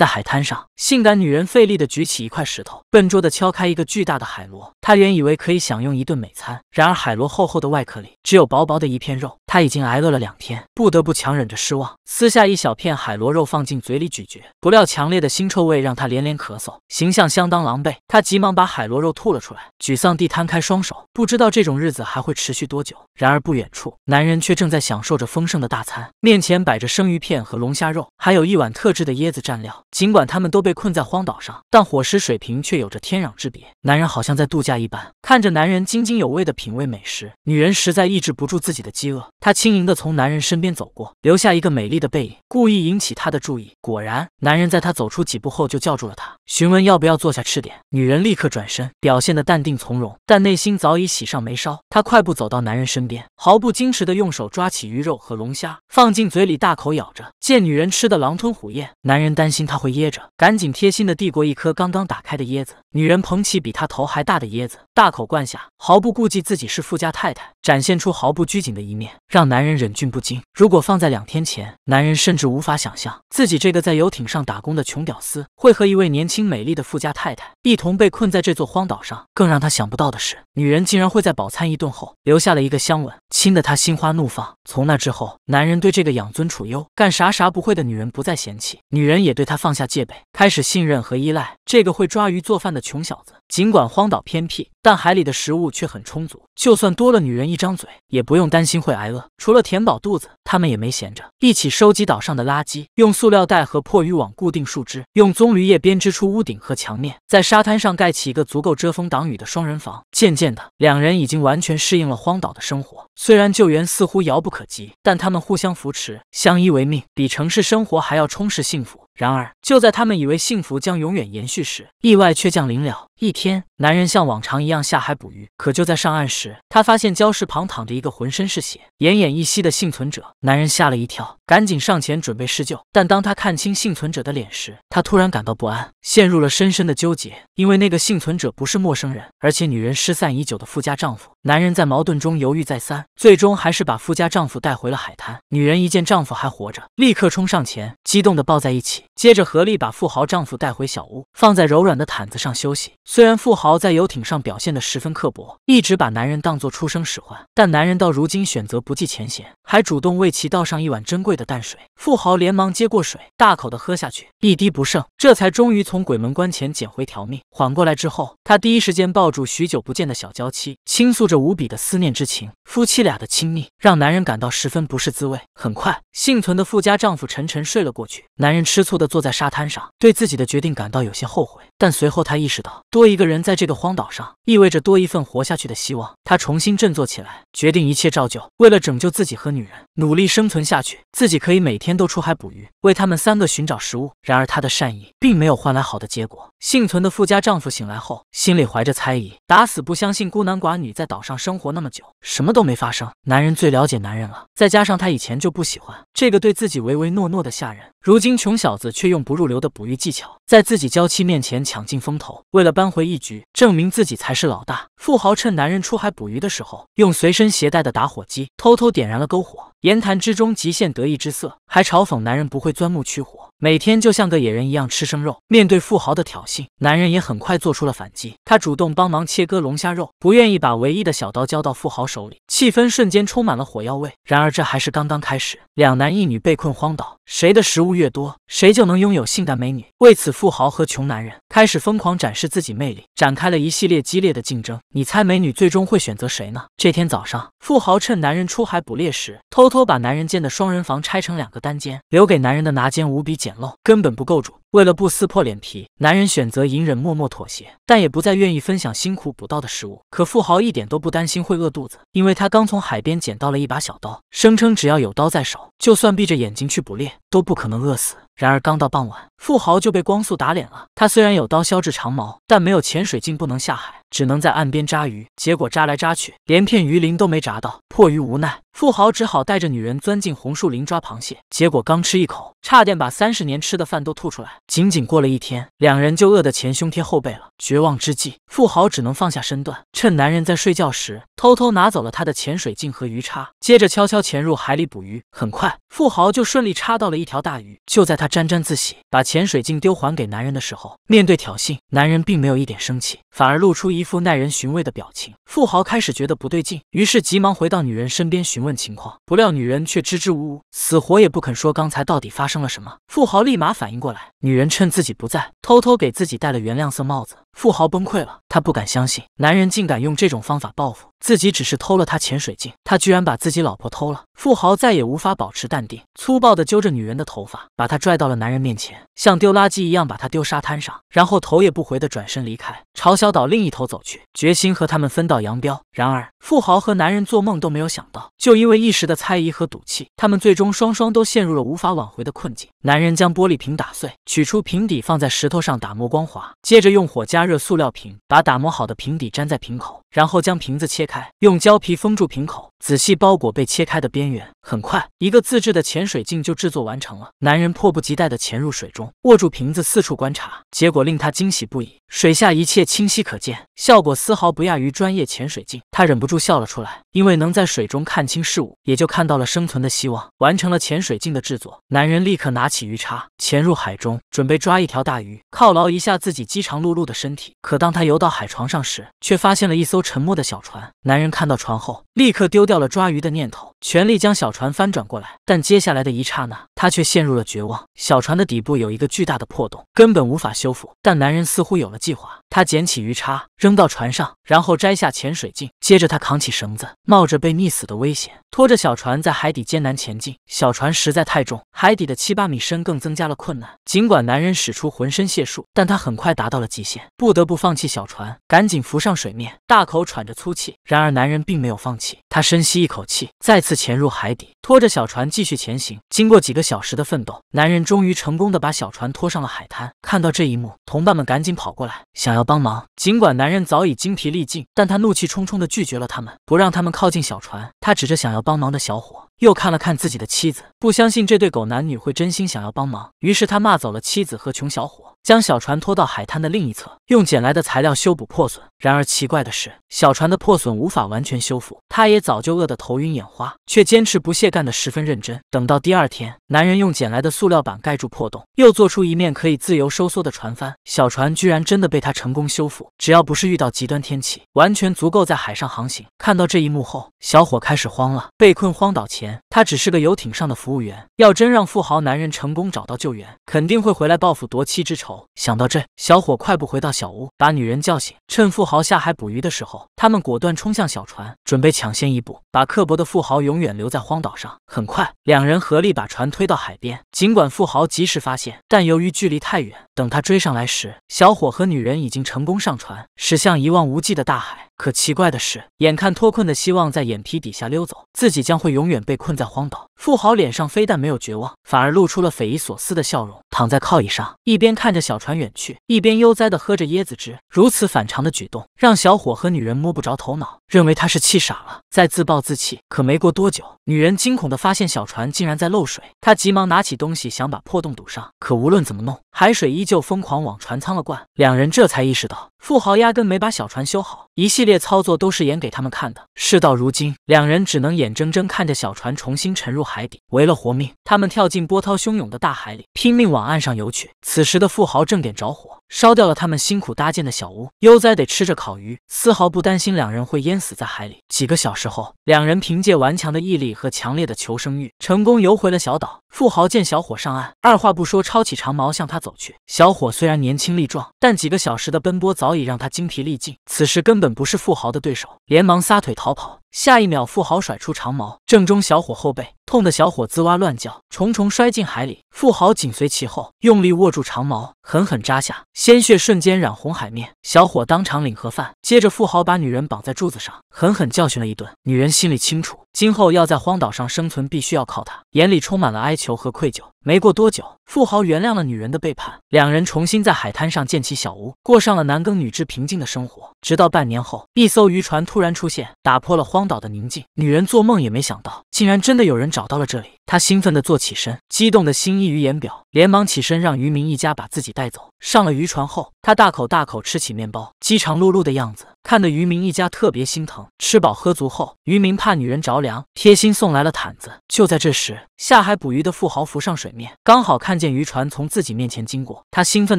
在海滩上，性感女人费力地举起一块石头，笨拙地敲开一个巨大的海螺。她原以为可以享用一顿美餐，然而海螺厚厚的外壳里只有薄薄的一片肉。他已经挨饿了两天，不得不强忍着失望，撕下一小片海螺肉放进嘴里咀嚼。不料强烈的腥臭味让他连连咳嗽，形象相当狼狈。他急忙把海螺肉吐了出来，沮丧地摊开双手，不知道这种日子还会持续多久。然而不远处，男人却正在享受着丰盛的大餐，面前摆着生鱼片和龙虾肉，还有一碗特制的椰子蘸料。尽管他们都被困在荒岛上，但伙食水平却有着天壤之别。男人好像在度假一般，看着男人津津有味的品味美食，女人实在抑制不住自己的饥饿。她轻盈地从男人身边走过，留下一个美丽的背影，故意引起他的注意。果然，男人在她走出几步后就叫住了她，询问要不要坐下吃点。女人立刻转身，表现得淡定从容，但内心早已喜上眉梢。她快步走到男人身边，毫不矜持地用手抓起鱼肉和龙虾，放进嘴里大口咬着。见女人吃得狼吞虎咽，男人担心他会噎着，赶紧贴心地递过一颗刚刚打开的椰子。女人捧起比他头还大的椰子，大口灌下，毫不顾忌自己是富家太太，展现出毫不拘谨的一面。让男人忍俊不禁。如果放在两天前，男人甚至无法想象自己这个在游艇上打工的穷屌丝，会和一位年轻美丽的富家太太一同被困在这座荒岛上。更让他想不到的是，女人竟然会在饱餐一顿后，留下了一个香吻，亲得他心花怒放。从那之后，男人对这个养尊处优、干啥啥不会的女人不再嫌弃，女人也对他放下戒备，开始信任和依赖这个会抓鱼做饭的穷小子。尽管荒岛偏僻，但海里的食物却很充足。就算多了女人一张嘴，也不用担心会挨饿。除了填饱肚子，他们也没闲着，一起收集岛上的垃圾，用塑料袋和破渔网固定树枝，用棕榈叶编织出屋顶和墙面，在沙滩上盖起一个足够遮风挡雨的双人房。渐渐的，两人已经完全适应了荒岛的生活。虽然救援似乎遥不可及，但他们互相扶持，相依为命，比城市生活还要充实幸福。然而，就在他们以为幸福将永远延续时，意外却降临了。一天，男人像往常一样下海捕鱼，可就在上岸时，他发现礁石旁躺着一个浑身是血、奄奄一息的幸存者。男人吓了一跳，赶紧上前准备施救，但当他看清幸存者的脸时，他突然感到不安，陷入了深深的纠结，因为那个幸存者不是陌生人，而且女人失散已久的富家丈夫。男人在矛盾中犹豫再三，最终还是把富家丈夫带回了海滩。女人一见丈夫还活着，立刻冲上前，激动的抱在一起，接着合力把富豪丈夫带回小屋，放在柔软的毯子上休息。虽然富豪在游艇上表现的十分刻薄，一直把男人当作出生使唤，但男人到如今选择不计前嫌，还主动为其倒上一碗珍贵的淡水。富豪连忙接过水，大口的喝下去，一滴不剩，这才终于从鬼门关前捡回条命。缓过来之后，他第一时间抱住许久不见的小娇妻，倾诉。这无比的思念之情，夫妻俩的亲密让男人感到十分不是滋味。很快，幸存的富家丈夫沉沉睡了过去。男人吃醋地坐在沙滩上，对自己的决定感到有些后悔。但随后他意识到，多一个人在这个荒岛上，意味着多一份活下去的希望。他重新振作起来，决定一切照旧。为了拯救自己和女人，努力生存下去。自己可以每天都出海捕鱼，为他们三个寻找食物。然而，他的善意并没有换来好的结果。幸存的富家丈夫醒来后，心里怀着猜疑，打死不相信孤男寡女在岛。上生活那么久，什么都没发生。男人最了解男人了，再加上他以前就不喜欢这个对自己唯唯诺诺的下人。如今穷小子却用不入流的捕鱼技巧，在自己娇妻面前抢尽风头。为了扳回一局，证明自己才是老大，富豪趁男人出海捕鱼的时候，用随身携带的打火机偷偷点燃了篝火，言谈之中极限得意之色，还嘲讽男人不会钻木取火，每天就像个野人一样吃生肉。面对富豪的挑衅，男人也很快做出了反击，他主动帮忙切割龙虾肉，不愿意把唯一的小刀交到富豪手里，气氛瞬间充满了火药味。然而这还是刚刚开始，两男一女被困荒岛。谁的食物越多，谁就能拥有性感美女。为此，富豪和穷男人开始疯狂展示自己魅力，展开了一系列激烈的竞争。你猜美女最终会选择谁呢？这天早上，富豪趁男人出海捕猎时，偷偷把男人建的双人房拆成两个单间，留给男人的拿间无比简陋，根本不够住。为了不撕破脸皮，男人选择隐忍，默默妥协，但也不再愿意分享辛苦捕到的食物。可富豪一点都不担心会饿肚子，因为他刚从海边捡到了一把小刀，声称只要有刀在手，就算闭着眼睛去捕猎，都不可能饿死。然而，刚到傍晚，富豪就被光速打脸了。他虽然有刀削制长矛，但没有潜水镜，不能下海，只能在岸边扎鱼。结果扎来扎去，连片鱼鳞都没扎到。迫于无奈，富豪只好带着女人钻进红树林抓螃蟹。结果刚吃一口，差点把三十年吃的饭都吐出来。仅仅过了一天，两人就饿得前胸贴后背了。绝望之际，富豪只能放下身段，趁男人在睡觉时偷偷拿走了他的潜水镜和鱼叉，接着悄悄潜入海里捕鱼。很快，富豪就顺利插到了一条大鱼。就在他沾沾自喜，把潜水镜丢还给男人的时候，面对挑衅，男人并没有一点生气，反而露出一副耐人寻味的表情。富豪开始觉得不对劲，于是急忙回到女人身边询问情况，不料女人却支支吾吾，死活也不肯说刚才到底发生了什么。富豪立马反应过来，女人趁自己不在，偷偷给自己戴了原谅色帽子。富豪崩溃了，他不敢相信，男人竟敢用这种方法报复自己，只是偷了他潜水镜，他居然把自己老婆偷了。富豪再也无法保持淡定，粗暴地揪着女人的头发，把她拽。摔到了男人面前，像丢垃圾一样把他丢沙滩上，然后头也不回的转身离开，朝小岛另一头走去，决心和他们分道扬镳。然而，富豪和男人做梦都没有想到，就因为一时的猜疑和赌气，他们最终双双都陷入了无法挽回的困境。男人将玻璃瓶打碎，取出瓶底放在石头上打磨光滑，接着用火加热塑料瓶，把打磨好的瓶底粘在瓶口。然后将瓶子切开，用胶皮封住瓶口，仔细包裹被切开的边缘。很快，一个自制的潜水镜就制作完成了。男人迫不及待地潜入水中，握住瓶子四处观察，结果令他惊喜不已。水下一切清晰可见，效果丝毫不亚于专业潜水镜。他忍不住笑了出来，因为能在水中看清事物，也就看到了生存的希望。完成了潜水镜的制作，男人立刻拿起鱼叉，潜入海中，准备抓一条大鱼，犒劳一下自己饥肠辘辘的身体。可当他游到海床上时，却发现了一艘。沉默的小船，男人看到船后，立刻丢掉了抓鱼的念头，全力将小船翻转过来。但接下来的一刹那，他却陷入了绝望。小船的底部有一个巨大的破洞，根本无法修复。但男人似乎有了计划。他捡起鱼叉扔到船上，然后摘下潜水镜。接着他扛起绳子，冒着被溺死的危险，拖着小船在海底艰难前进。小船实在太重，海底的七八米深更增加了困难。尽管男人使出浑身解数，但他很快达到了极限，不得不放弃小船，赶紧浮上水面，大口喘着粗气。然而男人并没有放弃，他深吸一口气，再次潜入海底，拖着小船继续前行。经过几个小时的奋斗，男人终于成功的把小船拖上了海滩。看到这一幕，同伴们赶紧跑过来，想要。帮忙。尽管男人早已精疲力尽，但他怒气冲冲地拒绝了他们，不让他们靠近小船。他指着想要帮忙的小伙。又看了看自己的妻子，不相信这对狗男女会真心想要帮忙，于是他骂走了妻子和穷小伙，将小船拖到海滩的另一侧，用捡来的材料修补破损。然而奇怪的是，小船的破损无法完全修复。他也早就饿得头晕眼花，却坚持不懈，干得十分认真。等到第二天，男人用捡来的塑料板盖住破洞，又做出一面可以自由收缩的船帆，小船居然真的被他成功修复。只要不是遇到极端天气，完全足够在海上航行。看到这一幕后，小伙开始慌了，被困荒岛前。他只是个游艇上的服务员，要真让富豪男人成功找到救援，肯定会回来报复夺妻之仇。想到这，小伙快步回到小屋，把女人叫醒。趁富豪下海捕鱼的时候，他们果断冲向小船，准备抢先一步，把刻薄的富豪永远留在荒岛上。很快，两人合力把船推到海边。尽管富豪及时发现，但由于距离太远。等他追上来时，小伙和女人已经成功上船，驶向一望无际的大海。可奇怪的是，眼看脱困的希望在眼皮底下溜走，自己将会永远被困在荒岛。富豪脸上非但没有绝望，反而露出了匪夷所思的笑容，躺在靠椅上，一边看着小船远去，一边悠哉地喝着椰子汁。如此反常的举动，让小伙和女人摸不着头脑，认为他是气傻了，在自暴自弃。可没过多久，女人惊恐地发现小船竟然在漏水，她急忙拿起东西想把破洞堵上，可无论怎么弄，海水依旧疯狂往船舱了灌。两人这才意识到。富豪压根没把小船修好，一系列操作都是演给他们看的。事到如今，两人只能眼睁睁看着小船重新沉入海底。为了活命，他们跳进波涛汹涌的大海里，拼命往岸上游去。此时的富豪正点着火，烧掉了他们辛苦搭建的小屋，悠哉得吃着烤鱼，丝毫不担心两人会淹死在海里。几个小时后，两人凭借顽强的毅力和强烈的求生欲，成功游回了小岛。富豪见小伙上岸，二话不说抄起长矛向他走去。小伙虽然年轻力壮，但几个小时的奔波早已让他精疲力尽，此时根本不是富豪的对手，连忙撒腿逃跑。下一秒，富豪甩出长矛，正中小伙后背，痛得小伙滋哇乱叫，重重摔进海里。富豪紧随其后，用力握住长矛，狠狠扎下，鲜血瞬间染红海面。小伙当场领盒饭。接着，富豪把女人绑在柱子上，狠狠教训了一顿。女人心里清楚，今后要在荒岛上生存，必须要靠他，眼里充满了哀求和愧疚。没过多久，富豪原谅了女人的背叛，两人重新在海滩上建起小屋，过上了男耕女织、平静的生活。直到半年后，一艘渔船突然出现，打破了荒岛的宁静。女人做梦也没想到，竟然真的有人找到了这里。她兴奋地坐起身，激动的心溢于言表，连忙起身让渔民一家把自己带走。上了渔船后，她大口大口吃起面包，饥肠辘辘的样子。看得渔民一家特别心疼。吃饱喝足后，渔民怕女人着凉，贴心送来了毯子。就在这时，下海捕鱼的富豪浮上水面，刚好看见渔船从自己面前经过，他兴奋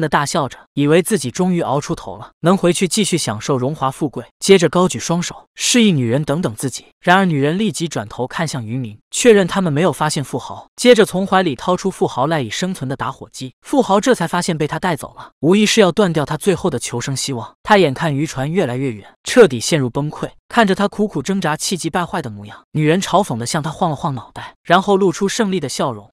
的大笑着，以为自己终于熬出头了，能回去继续享受荣华富贵。接着高举双手，示意女人等等自己。然而女人立即转头看向渔民，确认他们没有发现富豪，接着从怀里掏出富豪赖以生存的打火机。富豪这才发现被他带走了，无疑是要断掉他最后的求生希望。他眼看渔船越来越彻底陷入崩溃，看着他苦苦挣扎、气急败坏的模样，女人嘲讽的向他晃了晃脑袋，然后露出胜利的笑容。